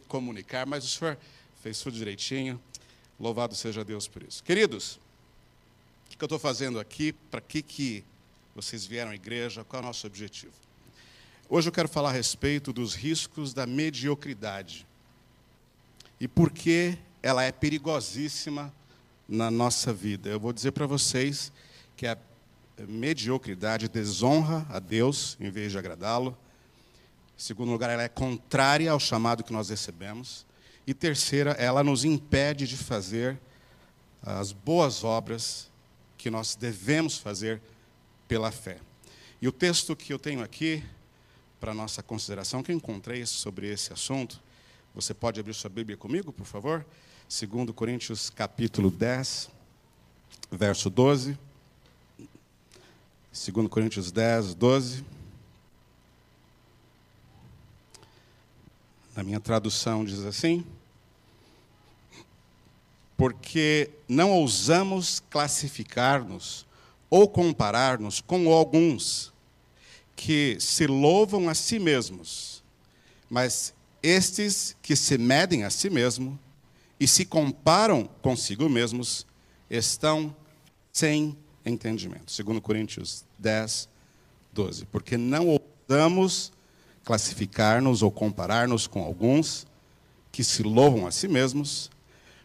comunicar, mas o senhor fez tudo direitinho. Louvado seja Deus por isso. Queridos, o que eu estou fazendo aqui? Para que, que vocês vieram à igreja? Qual é o nosso objetivo? Hoje eu quero falar a respeito dos riscos da mediocridade e por que ela é perigosíssima na nossa vida. Eu vou dizer para vocês que a mediocridade desonra a Deus em vez de agradá-lo segundo lugar, ela é contrária ao chamado que nós recebemos. E terceira, ela nos impede de fazer ah, as boas obras que nós devemos fazer pela fé. E o texto que eu tenho aqui para nossa consideração, que eu encontrei sobre esse assunto, você pode abrir sua Bíblia comigo, por favor? 2 Coríntios capítulo 10, verso 12. 2 Coríntios 10, 12. Na minha tradução diz assim: porque não ousamos classificar-nos ou comparar-nos com alguns que se louvam a si mesmos, mas estes que se medem a si mesmo e se comparam consigo mesmos estão sem entendimento. Segundo Coríntios 10, 12. Porque não ousamos classificar-nos ou comparar-nos com alguns que se louvam a si mesmos,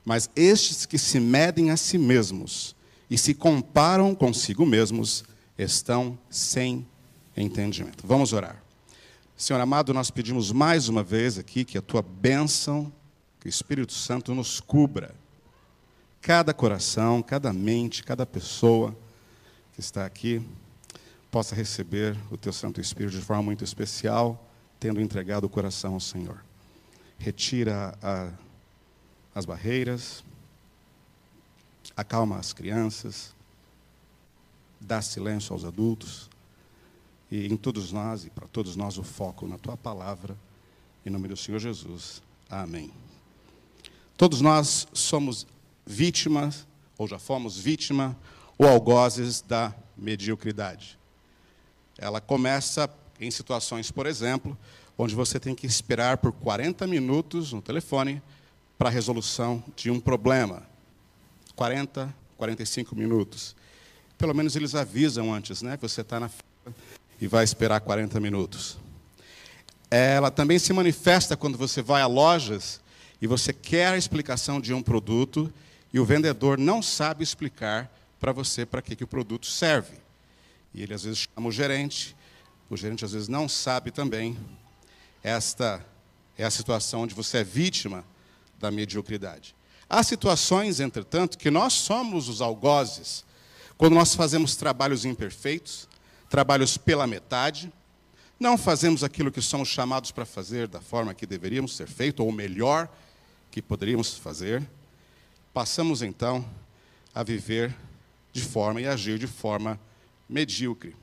mas estes que se medem a si mesmos e se comparam consigo mesmos estão sem entendimento. Vamos orar. Senhor amado, nós pedimos mais uma vez aqui que a tua bênção, que o Espírito Santo nos cubra. Cada coração, cada mente, cada pessoa que está aqui possa receber o teu Santo Espírito de forma muito especial tendo entregado o coração ao Senhor. Retira a, as barreiras, acalma as crianças, dá silêncio aos adultos, e em todos nós e para todos nós o foco na tua palavra, em nome do Senhor Jesus. Amém. Todos nós somos vítimas, ou já fomos vítima, ou algozes da mediocridade. Ela começa em situações, por exemplo, onde você tem que esperar por 40 minutos no telefone para a resolução de um problema. 40, 45 minutos. Pelo menos eles avisam antes, né? Você está na fila e vai esperar 40 minutos. Ela também se manifesta quando você vai a lojas e você quer a explicação de um produto e o vendedor não sabe explicar para você para que, que o produto serve. E ele às vezes chama o gerente, o gerente às vezes não sabe também, esta é a situação onde você é vítima da mediocridade. Há situações, entretanto, que nós somos os algozes, quando nós fazemos trabalhos imperfeitos, trabalhos pela metade, não fazemos aquilo que somos chamados para fazer da forma que deveríamos ser feito, ou melhor que poderíamos fazer, passamos então a viver de forma e agir de forma medíocre.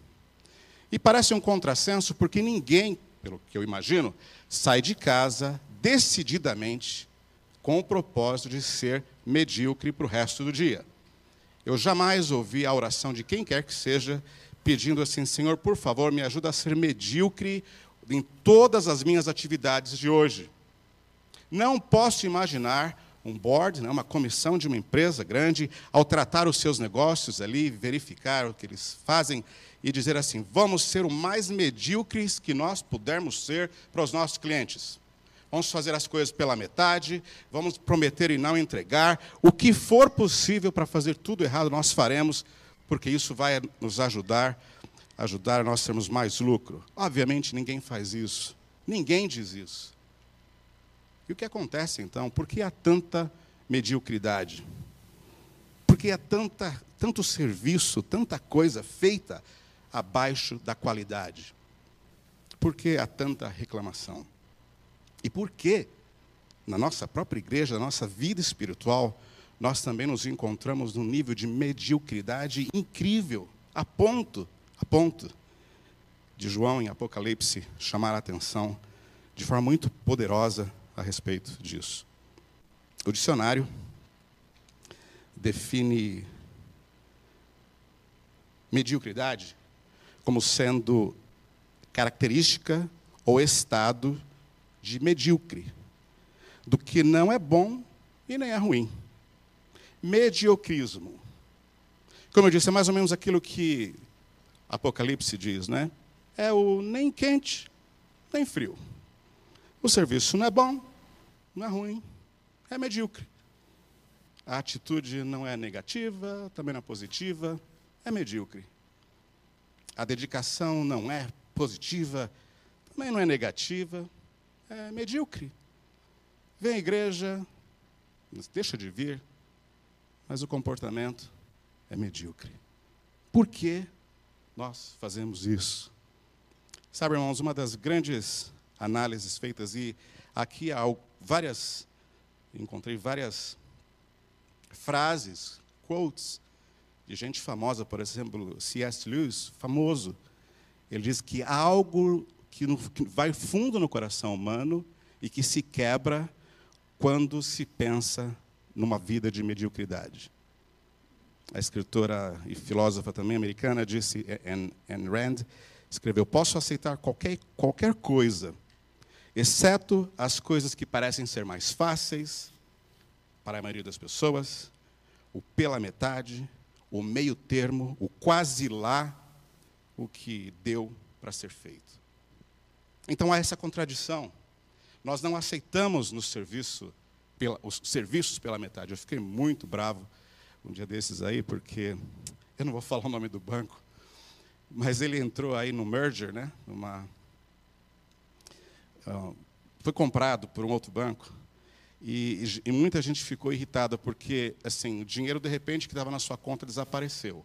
E parece um contrassenso porque ninguém, pelo que eu imagino, sai de casa decididamente com o propósito de ser medíocre para o resto do dia. Eu jamais ouvi a oração de quem quer que seja pedindo assim: Senhor, por favor, me ajuda a ser medíocre em todas as minhas atividades de hoje. Não posso imaginar um board, né, uma comissão de uma empresa grande, ao tratar os seus negócios ali, verificar o que eles fazem, e dizer assim: vamos ser o mais medíocres que nós pudermos ser para os nossos clientes. Vamos fazer as coisas pela metade, vamos prometer e não entregar. O que for possível para fazer tudo errado, nós faremos, porque isso vai nos ajudar, ajudar a nós termos mais lucro. Obviamente, ninguém faz isso. Ninguém diz isso. E o que acontece então? Por que há tanta mediocridade? Por que há tanta, tanto serviço, tanta coisa feita abaixo da qualidade? Por que há tanta reclamação? E por que, na nossa própria igreja, na nossa vida espiritual, nós também nos encontramos num nível de mediocridade incrível, a ponto, a ponto de João em Apocalipse chamar a atenção de forma muito poderosa a respeito disso. O dicionário define mediocridade como sendo característica ou estado de medíocre, do que não é bom e nem é ruim. Mediocrismo. Como eu disse, é mais ou menos aquilo que Apocalipse diz, né? É o nem quente, nem frio. O serviço não é bom, não é ruim, é medíocre. A atitude não é negativa, também não é positiva, é medíocre. A dedicação não é positiva, também não é negativa, é medíocre. Vem à igreja, deixa de vir, mas o comportamento é medíocre. Por que nós fazemos isso? Sabe, irmãos, uma das grandes análises feitas, e aqui há várias, encontrei várias frases, quotes, de gente famosa, por exemplo, C.S. Lewis, famoso. Ele diz que há algo que, vai fundo no coração humano e que se quebra quando se pensa numa vida de mediocridade. A escritora e filósofa também americana disse, Anne, Anne Rand, escreveu: Posso aceitar qualquer, qualquer coisa, exceto as coisas que parecem ser mais fáceis para a maioria das pessoas, o pela metade, o meio termo, o quase lá, o que deu para ser feito. Então há essa contradição. Nós não aceitamos no serviço pela, os serviços pela metade. Eu fiquei muito bravo um dia desses aí, porque eu não vou falar o nome do banco, mas ele entrou aí no merger, né? Numa, uh, foi comprado por um outro banco. E, e, muita gente ficou irritada porque assim o dinheiro de repente que estava na sua conta desapareceu,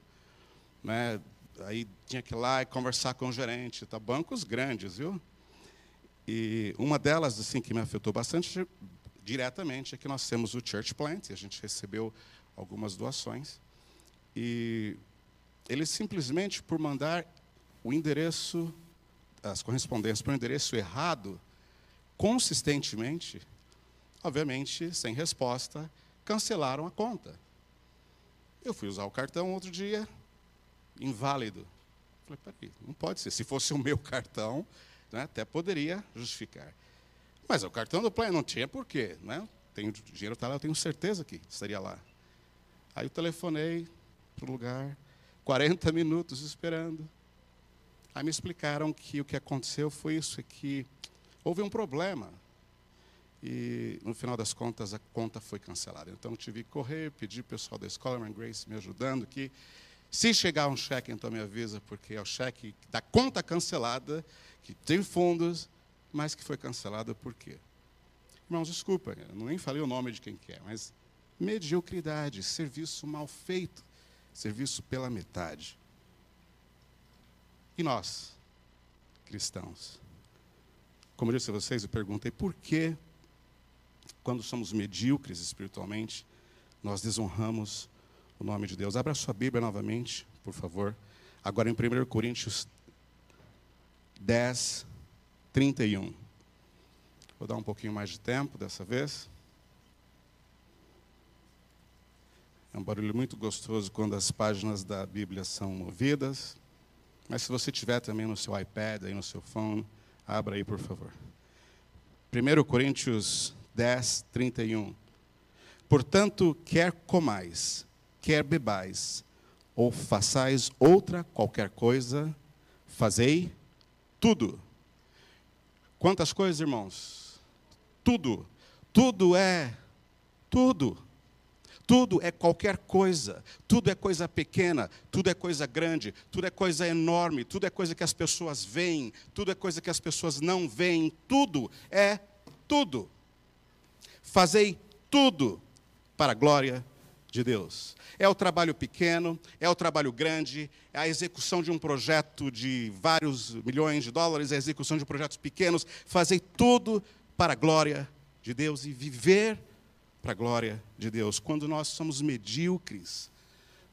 né? Aí tinha que ir lá e conversar com o gerente, tá? Bancos grandes, viu? E uma delas assim que me afetou bastante diretamente é que nós temos o Church Plant, e a gente recebeu algumas doações e ele simplesmente por mandar o endereço as correspondências para o endereço errado consistentemente obviamente, sem resposta, cancelaram a conta. Eu fui usar o cartão outro dia, inválido. Falei, peraí, não pode ser. Se fosse o meu cartão, né, até poderia justificar. Mas o cartão do plano não tinha porquê. Né? Tenho, o dinheiro está lá, eu tenho certeza que estaria lá. Aí eu telefonei para o lugar, 40 minutos esperando. Aí me explicaram que o que aconteceu foi isso, é que houve um problema e no final das contas, a conta foi cancelada. Então eu tive que correr, pedir o pessoal da escola, Mary Grace me ajudando, que se chegar um cheque, então me avisa, porque é o cheque da conta cancelada, que tem fundos, mas que foi cancelada por quê? Irmãos, desculpa, eu nem falei o nome de quem que é, mas mediocridade, serviço mal feito, serviço pela metade. E nós, cristãos? Como eu disse a vocês, eu perguntei por que quando somos medíocres espiritualmente, nós desonramos o nome de Deus. Abra sua Bíblia novamente, por favor. Agora em 1 Coríntios 10, 31. Vou dar um pouquinho mais de tempo dessa vez. É um barulho muito gostoso quando as páginas da Bíblia são movidas. Mas se você tiver também no seu iPad, aí no seu phone, abra aí, por favor. 1 Coríntios 10, 31. Portanto, quer comais, quer bebais, ou façais outra qualquer coisa, fazei tudo. Quantas coisas, irmãos? Tudo. Tudo é tudo. Tudo é qualquer coisa, tudo é coisa pequena, tudo é coisa grande, tudo é coisa enorme, tudo é coisa que as pessoas veem, tudo é coisa que as pessoas não veem, tudo é tudo. Fazei tudo para a glória de Deus. É o trabalho pequeno, é o trabalho grande, é a execução de um projeto de vários milhões de dólares, é a execução de projetos pequenos. Fazei tudo para a glória de Deus e viver para a glória de Deus. Quando nós somos medíocres,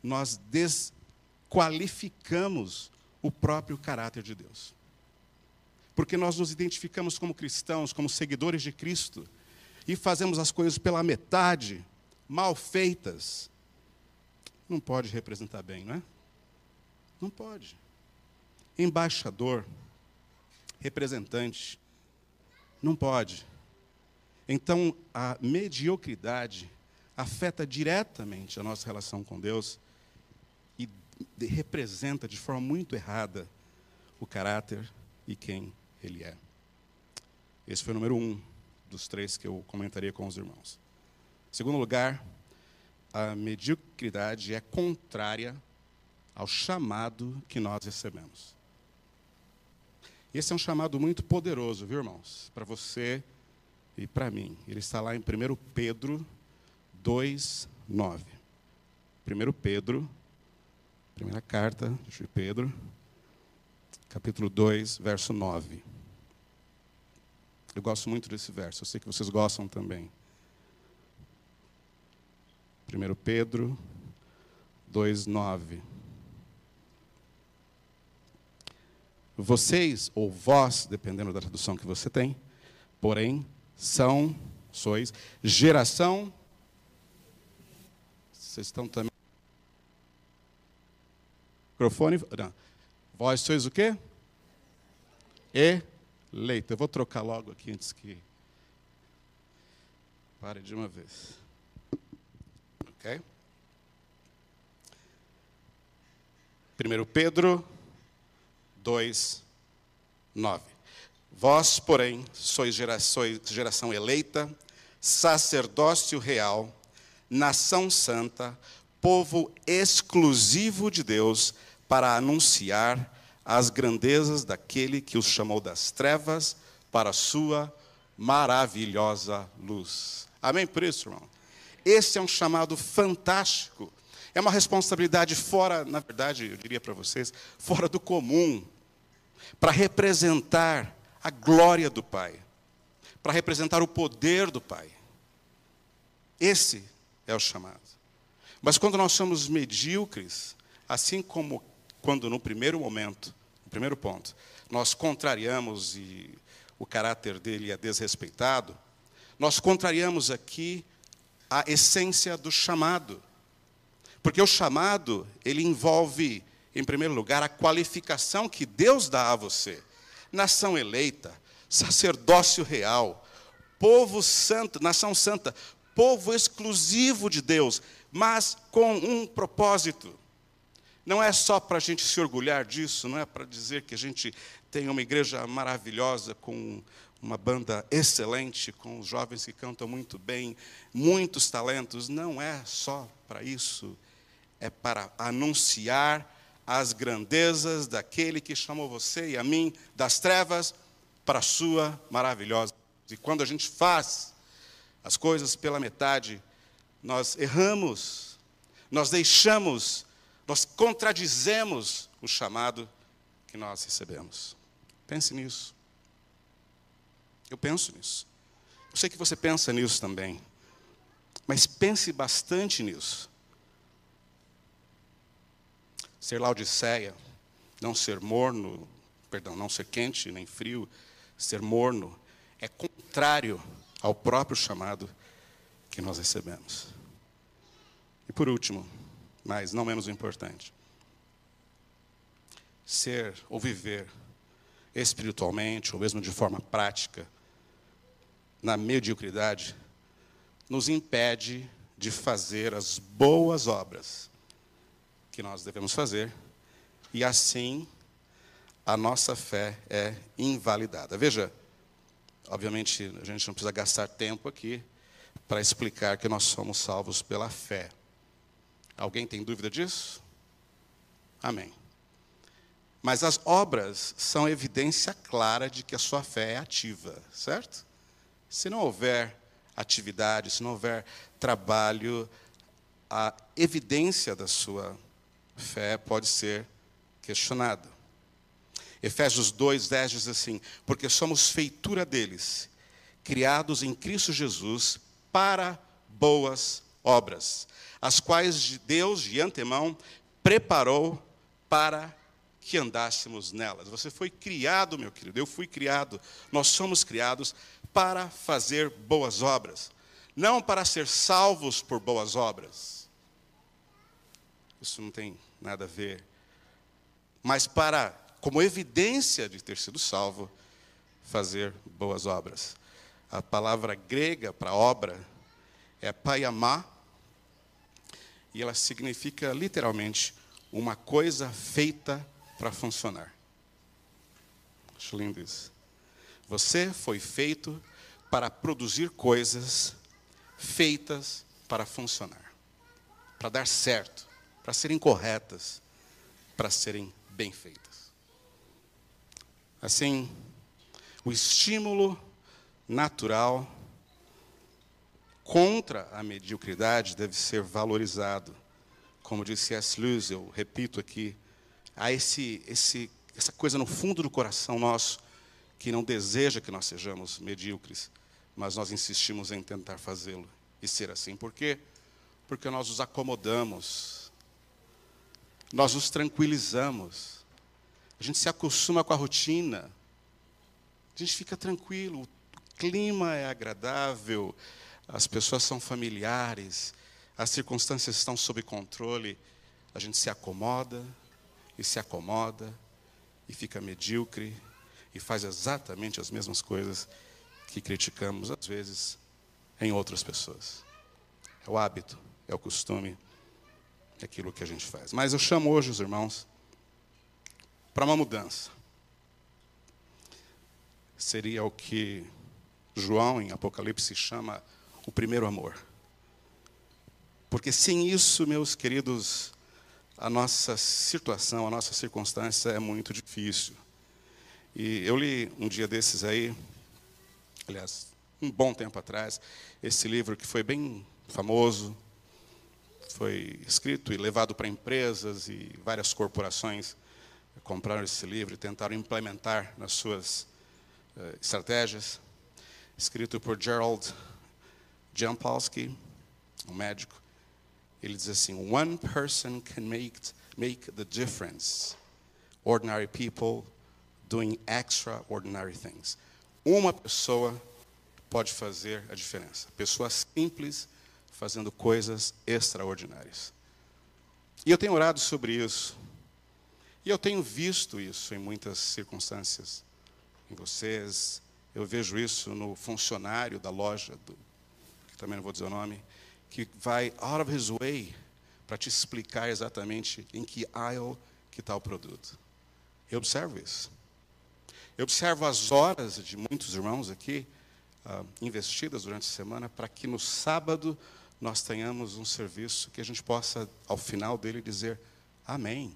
nós desqualificamos o próprio caráter de Deus. Porque nós nos identificamos como cristãos, como seguidores de Cristo, e fazemos as coisas pela metade, mal feitas, não pode representar bem, não é? Não pode. Embaixador, representante, não pode. Então, a mediocridade afeta diretamente a nossa relação com Deus e representa de forma muito errada o caráter e quem Ele é. Esse foi o número um dos três que eu comentaria com os irmãos. Em segundo lugar, a mediocridade é contrária ao chamado que nós recebemos. Esse é um chamado muito poderoso, viu, irmãos? Para você e para mim. Ele está lá em 1 Pedro 2, 9. 1 Pedro, primeira carta de Pedro, capítulo 2, verso 9. Eu gosto muito desse verso, eu sei que vocês gostam também. 1 Pedro 2,9. Vocês, ou vós, dependendo da tradução que você tem, porém, são, sois, geração. Vocês estão também. Microfone. Não. Vós sois o quê? E leito. Eu vou trocar logo aqui antes que pare de uma vez. Ok? 1 Pedro 2, 9. Vós, porém, sois geração eleita, sacerdócio real, nação santa, povo exclusivo de Deus, para anunciar as grandezas daquele que os chamou das trevas para a sua maravilhosa luz. Amém por isso, irmão? Esse é um chamado fantástico. É uma responsabilidade fora, na verdade, eu diria para vocês, fora do comum, para representar a glória do Pai, para representar o poder do Pai. Esse é o chamado. Mas quando nós somos medíocres, assim como quando no primeiro momento, no primeiro ponto, nós contrariamos e o caráter dele é desrespeitado, nós contrariamos aqui a essência do chamado. Porque o chamado, ele envolve, em primeiro lugar, a qualificação que Deus dá a você. Nação eleita, sacerdócio real, povo santo, nação santa, povo exclusivo de Deus, mas com um propósito. Não é só para a gente se orgulhar disso, não é para dizer que a gente tem uma igreja maravilhosa com uma banda excelente, com os jovens que cantam muito bem, muitos talentos. Não é só para isso, é para anunciar as grandezas daquele que chamou você e a mim das trevas para a sua maravilhosa. E quando a gente faz as coisas pela metade, nós erramos, nós deixamos nós contradizemos o chamado que nós recebemos. Pense nisso. Eu penso nisso. Eu sei que você pensa nisso também. Mas pense bastante nisso. Ser Laodiceia, não ser morno, perdão, não ser quente nem frio, ser morno, é contrário ao próprio chamado que nós recebemos. E por último, mas não menos importante. Ser ou viver espiritualmente, ou mesmo de forma prática, na mediocridade, nos impede de fazer as boas obras que nós devemos fazer, e assim a nossa fé é invalidada. Veja, obviamente a gente não precisa gastar tempo aqui para explicar que nós somos salvos pela fé. Alguém tem dúvida disso? Amém. Mas as obras são evidência clara de que a sua fé é ativa, certo? Se não houver atividade, se não houver trabalho, a evidência da sua fé pode ser questionada. Efésios 2, 10 diz assim: Porque somos feitura deles, criados em Cristo Jesus para boas obras, as quais Deus, de antemão, preparou para que andássemos nelas. Você foi criado, meu querido, eu fui criado, nós somos criados para fazer boas obras, não para ser salvos por boas obras. Isso não tem nada a ver. Mas para, como evidência de ter sido salvo, fazer boas obras. A palavra grega para obra é paiamá, e ela significa literalmente uma coisa feita para funcionar. Acho lindo isso. Você foi feito para produzir coisas feitas para funcionar, para dar certo, para serem corretas, para serem bem feitas. Assim, o estímulo natural contra a mediocridade deve ser valorizado. Como disse S. Lewis, eu repito aqui, há esse, esse, essa coisa no fundo do coração nosso que não deseja que nós sejamos medíocres, mas nós insistimos em tentar fazê-lo e ser assim. Por quê? Porque nós nos acomodamos, nós nos tranquilizamos, a gente se acostuma com a rotina, a gente fica tranquilo, o clima é agradável, as pessoas são familiares, as circunstâncias estão sob controle, a gente se acomoda e se acomoda e fica medíocre e faz exatamente as mesmas coisas que criticamos, às vezes, em outras pessoas. É o hábito, é o costume, é aquilo que a gente faz. Mas eu chamo hoje os irmãos para uma mudança. Seria o que João, em Apocalipse, chama o primeiro amor. Porque sem isso, meus queridos, a nossa situação, a nossa circunstância é muito difícil. E eu li um dia desses aí, aliás, um bom tempo atrás, esse livro que foi bem famoso, foi escrito e levado para empresas e várias corporações compraram esse livro e tentaram implementar nas suas uh, estratégias. Escrito por Gerald John Polsky, um médico, ele diz assim: One person can make, make the difference. Ordinary people doing extraordinary things. Uma pessoa pode fazer a diferença. Pessoas simples fazendo coisas extraordinárias. E eu tenho orado sobre isso. E eu tenho visto isso em muitas circunstâncias. Em vocês, eu vejo isso no funcionário da loja do também não vou dizer o nome, que vai out of his way para te explicar exatamente em que aisle que está o produto. Eu observo isso. Eu observo as horas de muitos irmãos aqui uh, investidas durante a semana para que no sábado nós tenhamos um serviço que a gente possa, ao final dele, dizer amém.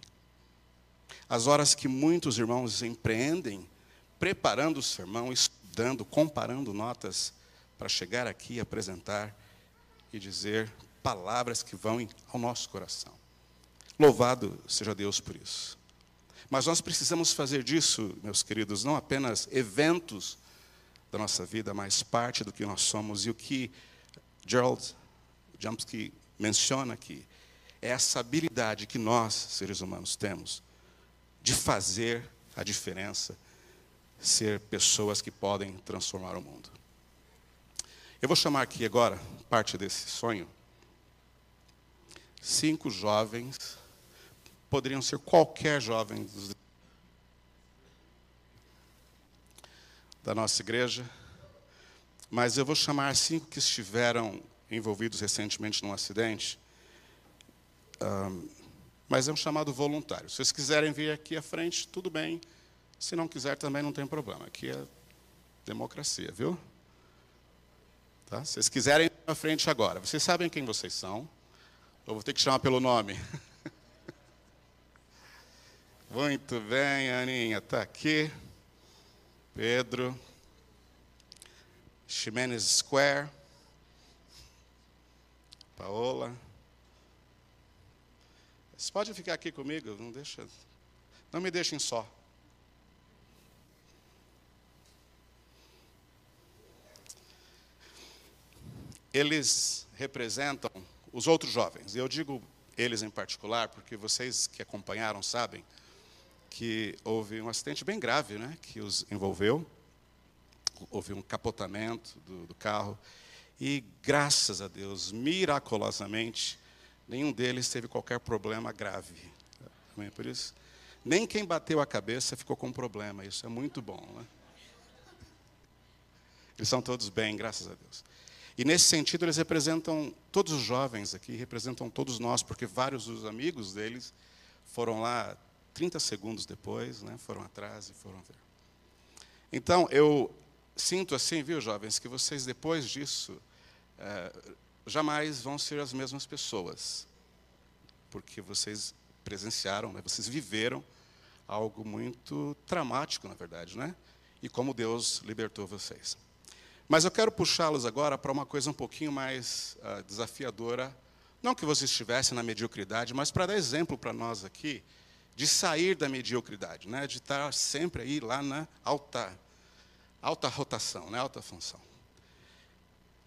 As horas que muitos irmãos empreendem preparando o sermão, estudando, comparando notas para chegar aqui, apresentar e dizer palavras que vão ao nosso coração. Louvado seja Deus por isso. Mas nós precisamos fazer disso, meus queridos, não apenas eventos da nossa vida, mas parte do que nós somos. E o que Gerald Jamsky menciona aqui é essa habilidade que nós, seres humanos, temos de fazer a diferença, ser pessoas que podem transformar o mundo. Eu vou chamar aqui agora parte desse sonho. Cinco jovens, poderiam ser qualquer jovem dos... da nossa igreja, mas eu vou chamar cinco que estiveram envolvidos recentemente num acidente. Um, mas é um chamado voluntário. Se vocês quiserem vir aqui à frente, tudo bem. Se não quiser, também não tem problema. Aqui é democracia, viu? Tá? Se vocês quiserem ir na frente agora, vocês sabem quem vocês são. Eu vou ter que chamar pelo nome. Muito bem, Aninha, está aqui. Pedro. Ximenes Square. Paola. Vocês podem ficar aqui comigo, não, deixa, não me deixem só. eles representam os outros jovens. E eu digo eles em particular, porque vocês que acompanharam sabem que houve um acidente bem grave né, que os envolveu. Houve um capotamento do, do carro. E graças a Deus, miraculosamente, nenhum deles teve qualquer problema grave. Amém? Por isso, nem quem bateu a cabeça ficou com problema. Isso é muito bom. Né? Eles são todos bem, graças a Deus. E nesse sentido, eles representam todos os jovens aqui, representam todos nós, porque vários dos amigos deles foram lá 30 segundos depois, né, foram atrás e foram ver. Então, eu sinto assim, viu, jovens, que vocês depois disso é, jamais vão ser as mesmas pessoas, porque vocês presenciaram, né, vocês viveram algo muito traumático, na verdade, né? E como Deus libertou vocês. Mas eu quero puxá-los agora para uma coisa um pouquinho mais uh, desafiadora. Não que você estivesse na mediocridade, mas para dar exemplo para nós aqui de sair da mediocridade, né? de estar sempre aí lá na alta, alta rotação, né? alta função.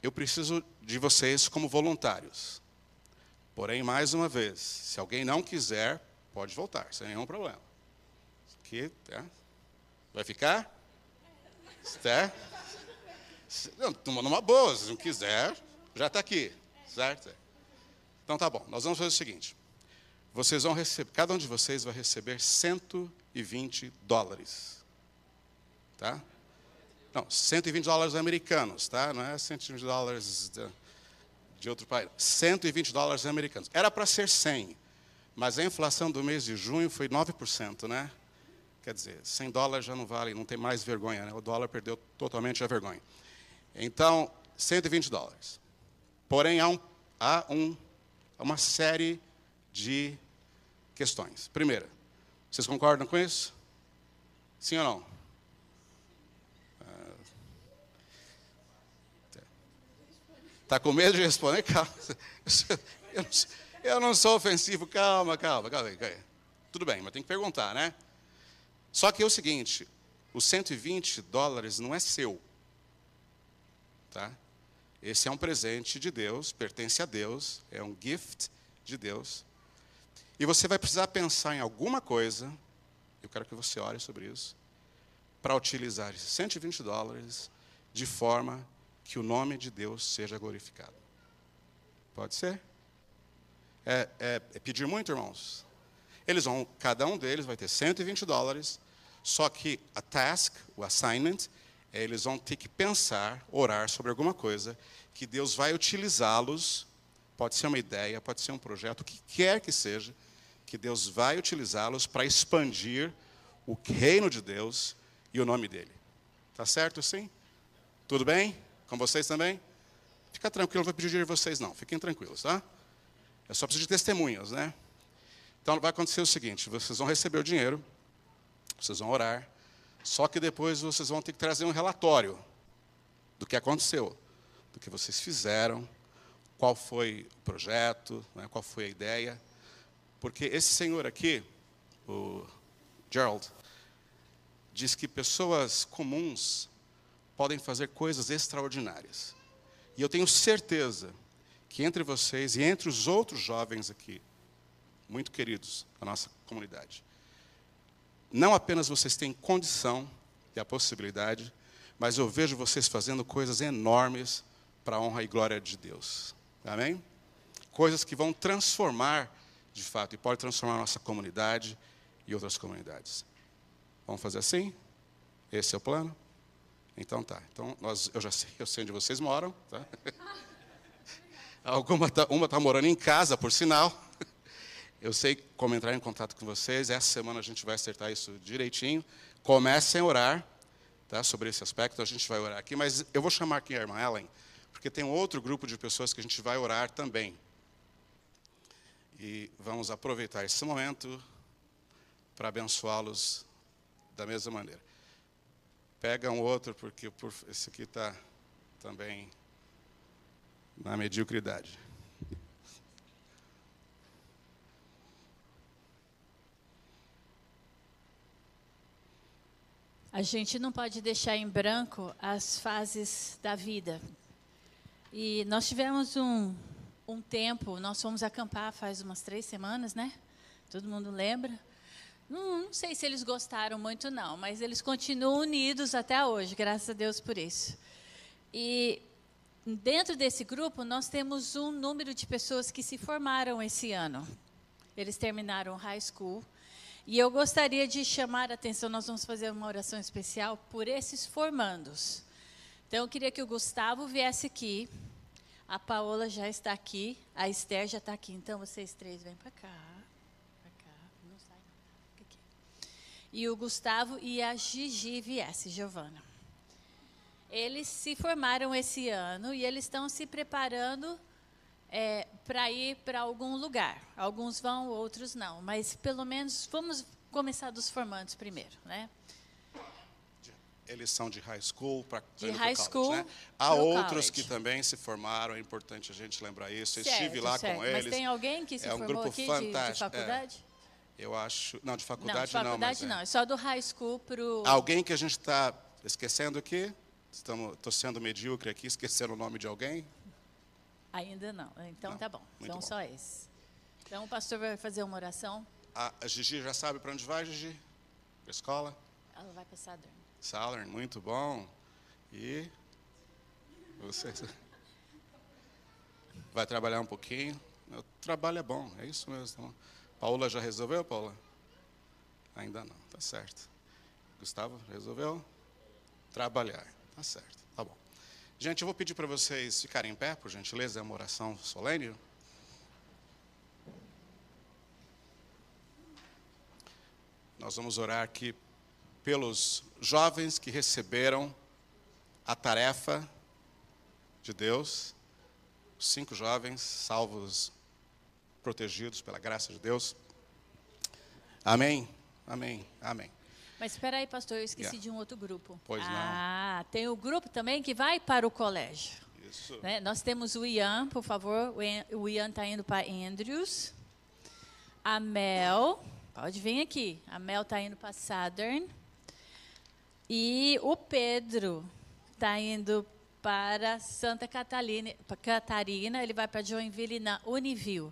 Eu preciso de vocês como voluntários. Porém, mais uma vez, se alguém não quiser, pode voltar, sem nenhum problema. Aqui, né? Vai ficar? Está? Né? Não, numa boa, se não quiser, já está aqui, certo? Então tá bom, nós vamos fazer o seguinte. Vocês vão receber, cada um de vocês vai receber 120 dólares. Tá? Não, 120 dólares americanos, tá? Não é 120 dólares de, de outro país. 120 dólares americanos. Era para ser 100, mas a inflação do mês de junho foi 9%, né? Quer dizer, 100 dólares já não vale, não tem mais vergonha, né? O dólar perdeu totalmente a vergonha. Então, 120 dólares. Porém, há, um, há um, uma série de questões. Primeira, vocês concordam com isso? Sim ou não? Está ah, tá com medo de responder? Calma. Eu não, sou ofensivo. Calma, calma, calma, calma. Tudo bem, mas tem que perguntar, né? Só que é o seguinte: os 120 dólares não é seu. Tá? Esse é um presente de Deus, pertence a Deus, é um gift de Deus. E você vai precisar pensar em alguma coisa, eu quero que você ore sobre isso, para utilizar esses 120 dólares de forma que o nome de Deus seja glorificado. Pode ser? É, é, é pedir muito, irmãos? Eles vão, cada um deles vai ter 120 dólares, só que a task, o assignment, é, eles vão ter que pensar, orar sobre alguma coisa que Deus vai utilizá-los. Pode ser uma ideia, pode ser um projeto, o que quer que seja, que Deus vai utilizá-los para expandir o reino de Deus e o nome dele. Tá certo assim? Tudo bem? Com vocês também? Fica tranquilo, não vou pedir de vocês não. Fiquem tranquilos, tá? Eu só preciso de testemunhas, né? Então vai acontecer o seguinte, vocês vão receber o dinheiro, vocês vão orar, só que depois vocês vão ter que trazer um relatório do que aconteceu, do que vocês fizeram, qual foi o projeto, né, qual foi a ideia. Porque esse senhor aqui, o Gerald, diz que pessoas comuns podem fazer coisas extraordinárias. E eu tenho certeza que entre vocês e entre os outros jovens aqui, muito queridos da nossa comunidade, não apenas vocês têm condição e a possibilidade, mas eu vejo vocês fazendo coisas enormes para a honra e glória de Deus. Amém? Coisas que vão transformar, de fato, e pode transformar a nossa comunidade e outras comunidades. Vamos fazer assim? Esse é o plano? Então tá. Então nós, eu já sei, eu sei onde vocês moram, tá? Alguma tá, uma está morando em casa, por sinal. Eu sei como entrar em contato com vocês. Essa semana a gente vai acertar isso direitinho. Comecem a orar tá, sobre esse aspecto. A gente vai orar aqui, mas eu vou chamar aqui a irmã Ellen, porque tem um outro grupo de pessoas que a gente vai orar também. E vamos aproveitar esse momento para abençoá-los da mesma maneira. Pega um outro, porque esse aqui está também na mediocridade. A gente não pode deixar em branco as fases da vida. E nós tivemos um, um tempo, nós fomos acampar faz umas três semanas, né? Todo mundo lembra? Não, não, sei se eles gostaram muito, não, mas eles continuam unidos até hoje, graças a Deus por isso. E dentro desse grupo, nós temos um número de pessoas que se formaram esse ano. Eles terminaram high school e eu gostaria de chamar a atenção, nós vamos fazer uma oração especial por esses formandos. Então, eu queria que o Gustavo viesse aqui, a Paola já está aqui, a Esther já está aqui. Então, vocês três vêm para cá. Pra cá. Não sai, tá? aqui. E o Gustavo e a Gigi viesse, Giovana. Eles se formaram esse ano e eles estão se preparando é, para ir para algum lugar. Alguns vão, outros não. Mas pelo menos vamos começar dos formandos primeiro, né? Eles é são de high school para de high college, school né? Há outros college. que também se formaram, é importante a gente lembrar isso. Certo, Estive lá certo. com eles. Mas tem alguém que se é um formou grupo aqui fantástico. De, de é. faculdade? É, eu acho, não, de faculdade não. De faculdade não, mas é. não. É. só do high school para o... Alguém que a gente está esquecendo aqui? Estou sendo medíocre aqui, esquecendo o nome de alguém? Ainda não. Então não, tá bom. Então bom. só esse. Então o pastor vai fazer uma oração. A, a Gigi já sabe para onde vai, Gigi? Para escola? Ela vai para Southern. Southern, muito bom. E você vai trabalhar um pouquinho. O trabalho é bom, é isso mesmo. Paula já resolveu, Paula? Ainda não, tá certo. Gustavo, resolveu? Trabalhar, tá certo. Gente, eu vou pedir para vocês ficarem em pé, por gentileza, é uma oração solene. Nós vamos orar aqui pelos jovens que receberam a tarefa de Deus, os cinco jovens salvos, protegidos pela graça de Deus. Amém? Amém, amém. Mas espera aí, pastor, eu esqueci yeah. de um outro grupo. Pois ah, não. Ah, tem o grupo também que vai para o colégio. Isso. Né? Nós temos o Ian, por favor. O Ian está indo para Andrews. A Mel, pode vir aqui. A Mel está indo para Southern. E o Pedro está indo para Santa Catarina. Ele vai para Joinville na Univille.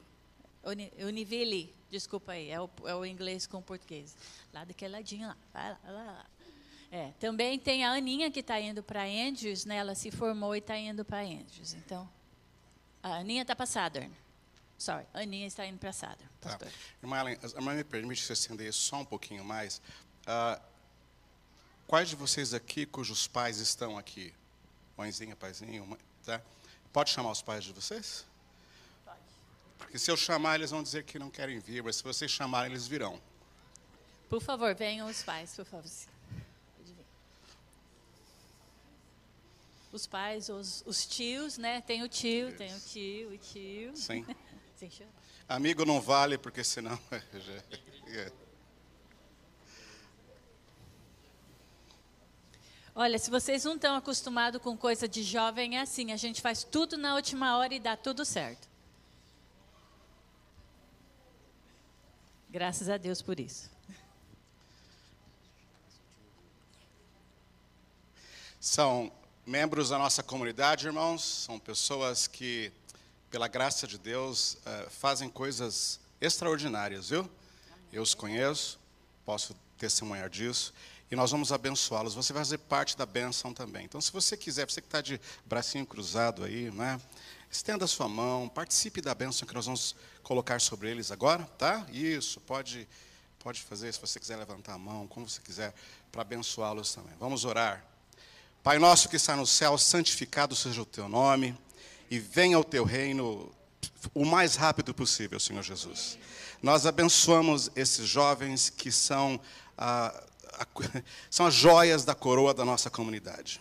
Univille. Desculpa aí, é o, é o inglês com o português. Lá daquele ladinho lá. Vai lá, vai lá, lá. É, também tem a Aninha que está indo para Andrews, né? Ela se formou e está indo para Andrews. Então, a Aninha está para Southern. Sorry, a Aninha está indo para Southern. Tá. Irmã Ellen, irmã, me permite se estender só um pouquinho mais. Uh, quais de vocês aqui cujos pais estão aqui? Mãezinha, paizinho, mãe, tá? Pode chamar os pais de vocês? Porque se eu chamar, eles vão dizer que não querem vir, mas se vocês chamarem, eles virão. Por favor, venham os pais, por favor. Os pais, os, os tios, né? Tem o tio, Isso. tem o tio, o tio. Sim. Amigo não vale, porque senão. É. Olha, se vocês não estão acostumados com coisa de jovem, é assim: a gente faz tudo na última hora e dá tudo certo. Graças a Deus por isso. São membros da nossa comunidade, irmãos, são pessoas que, pela graça de Deus, eh, fazem coisas extraordinárias, viu? Eu os conheço, posso testemunhar disso. E nós vamos abençoá-los. Você vai fazer parte da bênção também. Então, se você quiser, você que está de bracinho cruzado aí, né? Estenda sua mão, participe da bênção que nós vamos colocar sobre eles agora, tá? Isso, pode, pode fazer se você quiser levantar a mão, como você quiser, para abençoá-los também. Vamos orar. Pai nosso que está no céu, santificado seja o teu nome, e venha o teu reino o mais rápido possível, Senhor Jesus. Nós abençoamos esses jovens que são, a, a, são as joias da coroa da nossa comunidade.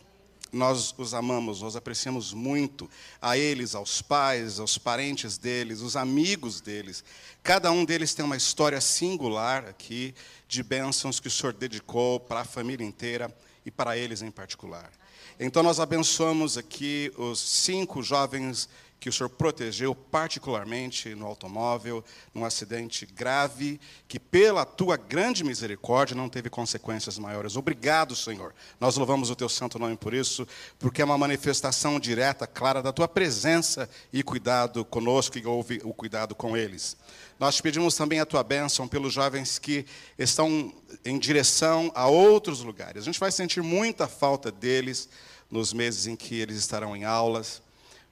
Nós os amamos, nós apreciamos muito a eles, aos pais, aos parentes deles, os amigos deles. Cada um deles tem uma história singular aqui de bênçãos que o Senhor dedicou para a família inteira e para eles em particular. Então nós abençoamos aqui os cinco jovens que o senhor protegeu particularmente no automóvel, num acidente grave, que pela tua grande misericórdia não teve consequências maiores. Obrigado, Senhor. Nós louvamos o teu santo nome por isso, porque é uma manifestação direta, clara da tua presença e cuidado conosco e houve o cuidado com eles. Nós te pedimos também a tua bênção pelos jovens que estão em direção a outros lugares. A gente vai sentir muita falta deles nos meses em que eles estarão em aulas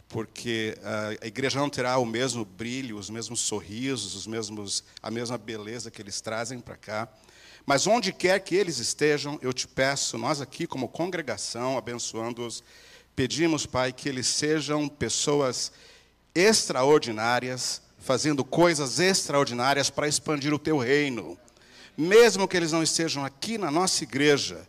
porque ah, a igreja não terá o mesmo brilho, os mesmos sorrisos, os mesmos, a mesma beleza que eles trazem para cá. Mas onde quer que eles estejam, eu te peço, nós aqui como congregação, abençoando-os, pedimos, Pai, que eles sejam pessoas extraordinárias, fazendo coisas extraordinárias para expandir o teu reino. Mesmo que eles não estejam aqui na nossa igreja,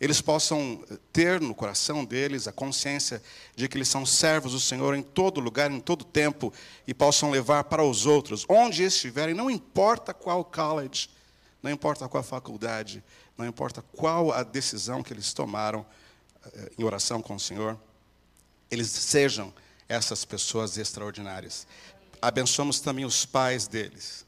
eles possam ter no coração deles a consciência de que eles são servos do Senhor em todo lugar, em todo tempo, e possam levar para os outros, onde estiverem, não importa qual college, não importa qual faculdade, não importa qual a decisão que eles tomaram eh, em oração com o Senhor, eles sejam essas pessoas extraordinárias. Abençoamos também os pais deles,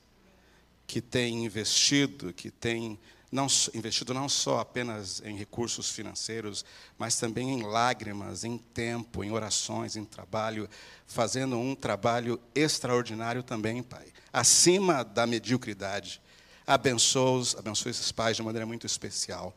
que têm investido, que têm não, investido não só apenas em recursos financeiros, mas também em lágrimas, em tempo, em orações, em trabalho, fazendo um trabalho extraordinário também, Pai, acima da mediocridade. Abençoa-os, abençoa esses pais de maneira muito especial.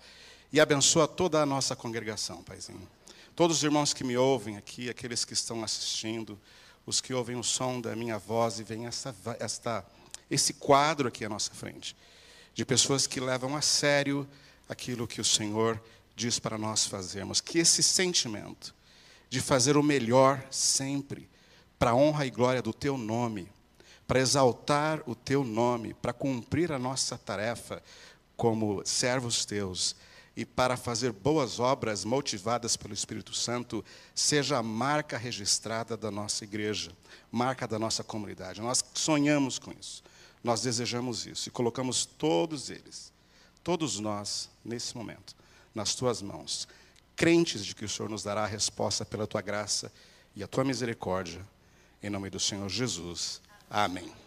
E abençoa toda a nossa congregação, Paizinho. Todos os irmãos que me ouvem aqui, aqueles que estão assistindo, os que ouvem o som da minha voz e veem esta, esta, esse quadro aqui à nossa frente de pessoas que levam a sério aquilo que o Senhor diz para nós fazermos. Que esse sentimento de fazer o melhor sempre, para a honra e glória do teu nome, para exaltar o teu nome, para cumprir a nossa tarefa como servos teus e para fazer boas obras motivadas pelo Espírito Santo, seja a marca registrada da nossa igreja, marca da nossa comunidade. Nós sonhamos com isso. Nós desejamos isso e colocamos todos eles, todos nós, nesse momento, nas tuas mãos, crentes de que o Senhor nos dará a resposta pela tua graça e a tua misericórdia, em nome do Senhor Jesus. Amém.